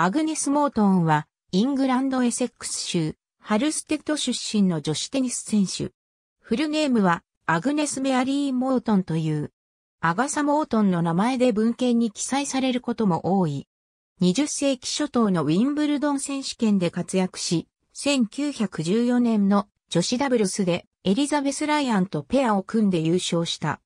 アグネス・モートンは、イングランドエセックス州、ハルステッド出身の女子テニス選手。フルネームは、アグネス・メアリー・モートンという。アガサ・モートンの名前で文献に記載されることも多い。20世紀初頭のウィンブルドン選手権で活躍し、1914年の女子ダブルスでエリザベス・ライアンとペアを組んで優勝した。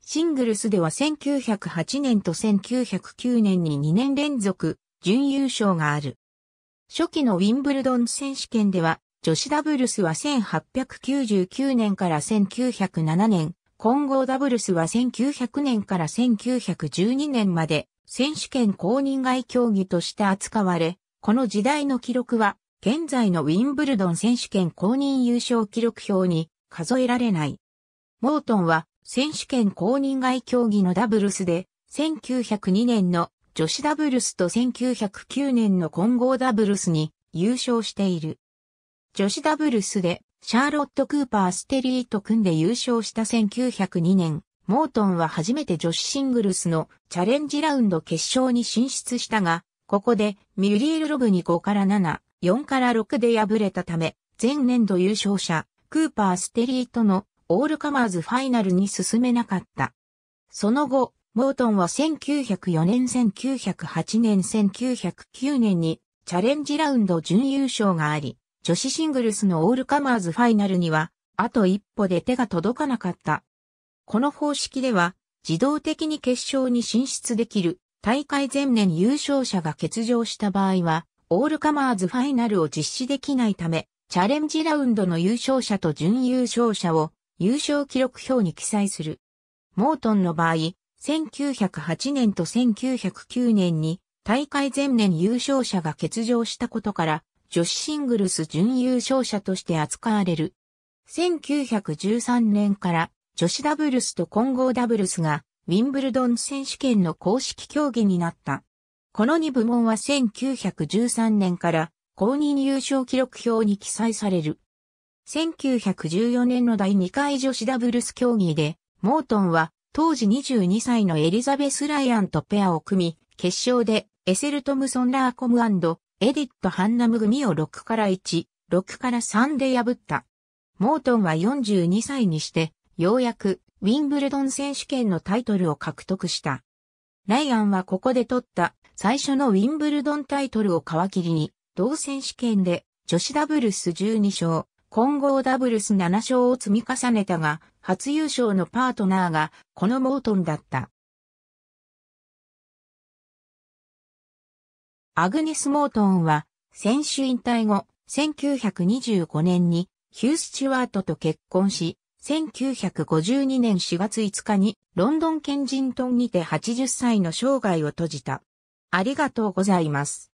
シングルスでは1908年と1909年に2年連続準優勝がある。初期のウィンブルドン選手権では、女子ダブルスは1899年から1907年、混合ダブルスは1900年から1912年まで選手権公認外競技として扱われ、この時代の記録は現在のウィンブルドン選手権公認優勝記録表に数えられない。モートンは選手権公認外競技のダブルスで1902年の女子ダブルスと1909年の混合ダブルスに優勝している。女子ダブルスでシャーロット・クーパー・ステリーと組んで優勝した1902年、モートンは初めて女子シングルスのチャレンジラウンド決勝に進出したが、ここでミュリエル・ロブに5から7、4から6で敗れたため、前年度優勝者、クーパー・ステリーとのオールカマーズファイナルに進めなかった。その後、モートンは1904年1908年1909年にチャレンジラウンド準優勝があり、女子シングルスのオールカマーズファイナルには、あと一歩で手が届かなかった。この方式では、自動的に決勝に進出できる、大会前年優勝者が欠場した場合は、オールカマーズファイナルを実施できないため、チャレンジラウンドの優勝者と準優勝者を優勝記録表に記載する。モートンの場合、1908年と1909年に大会前年優勝者が欠場したことから女子シングルス準優勝者として扱われる。1913年から女子ダブルスと混合ダブルスがウィンブルドン選手権の公式競技になった。この2部門は1913年から公認優勝記録表に記載される。1914年の第2回女子ダブルス競技で、モートンは当時22歳のエリザベス・ライアンとペアを組み、決勝でエセル・トムソン・ラーコムエディット・ハンナム組を6から1、6から3で破った。モートンは42歳にして、ようやくウィンブルドン選手権のタイトルを獲得した。ライアンはここで取った最初のウィンブルドンタイトルを皮切りに、同選手権で女子ダブルス12勝、混合ダブルス7勝を積み重ねたが、初優勝のパートナーがこのモートンだった。アグネス・モートンは、選手引退後、1925年にヒュー・スチュワートと結婚し、1952年4月5日にロンドン・ケンジントンにて80歳の生涯を閉じた。ありがとうございます。